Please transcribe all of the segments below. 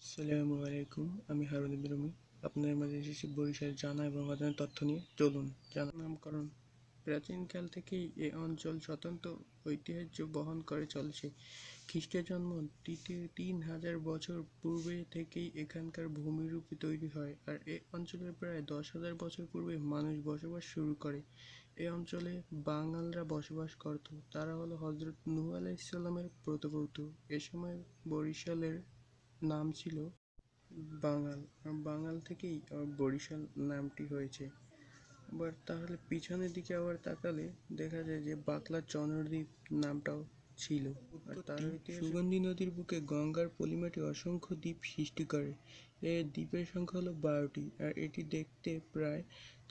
আসসালামু আলাইকুম আমি হারুন বিরমি আপনার মাঝে এসেছি বরিশাল জানা এবং অজানের তথ্য নিয়ে চলুন জানা নামকরণ প্রাচীনকাল থেকেই এ অঞ্চল স্বতন্ত্র ঐতিহ্য বহন করে চলছে খ্রিস্টের জন্ম তৃতীয় তিন হাজার বছর পূর্বে থেকেই এখানকার ভূমিরূপে তৈরি হয় আর এ অঞ্চলের প্রায় দশ হাজার বছর পূর্বে মানুষ বসবাস শুরু করে এ অঞ্চলে বাঙালরা বসবাস করত তারা হলো হজরত নুয়াল আলাইসাল্লামের প্রতপৌত এ সময় বরিশালের নাম ছিল বাঙাল বাঙাল থেকেই বরিশাল নামটি হয়েছে এবার তাহলে পিছনের দিকে আবার তাকালে দেখা যায় যে বাকলা চন্দ্রদ্বীপ নামটাও ছিল তার সুগন্ধি নদীর বুকে গঙ্গার পলিমাটি অসংখ্য দ্বীপ সৃষ্টি করে এ দ্বীপের সংখ্যা হলো বারোটি আর এটি দেখতে প্রায়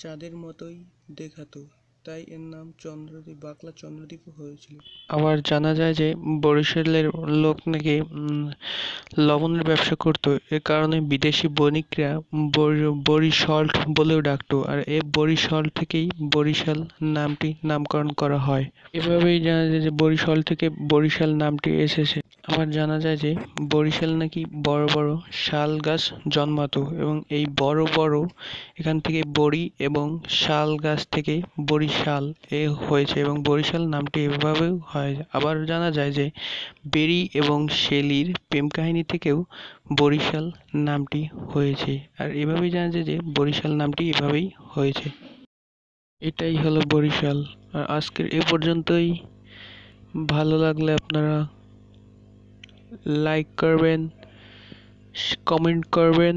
চাঁদের মতোই দেখাতো তাই এর নাম চন্দ্রদ্বীপ বাকলা চন্দ্রদ্বীপও হয়েছিল আবার জানা যায় যে বরিশালের লোক নাকি লবণের ব্যবসা করত এ কারণে বিদেশি বণিকরা বরিশল্ট বলেও ডাকত আর এই বরিশল থেকেই বরিশাল নামটি নামকরণ করা হয় এভাবেই জানা যায় যে বরিশাল থেকে বরিশাল নামটি এসেছে আবার জানা যায় যে বরিশাল নাকি বড় বড় শাল গাছ জন্মাতো এবং এই বড় বড় এখান থেকে বড়ি এবং শাল গাছ থেকে বরিশাল এ হয়েছে এবং বরিশাল নামটি এভাবেও হয় আবার জানা যায় যে বেরি এবং শেলির প্রেম কাহিনী থেকেও বরিশাল নামটি হয়েছে আর এভাবেই জানা যায় যে বরিশাল নামটি এভাবেই হয়েছে এটাই হলো বরিশাল আর আজকের এ পর্যন্তই ভালো লাগলে আপনারা লাইক করবেন কমেন্ট করবেন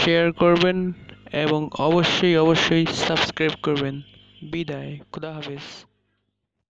শেয়ার করবেন এবং অবশ্যই অবশ্যই সাবস্ক্রাইব করবেন বিদায় খুদা হাফেজ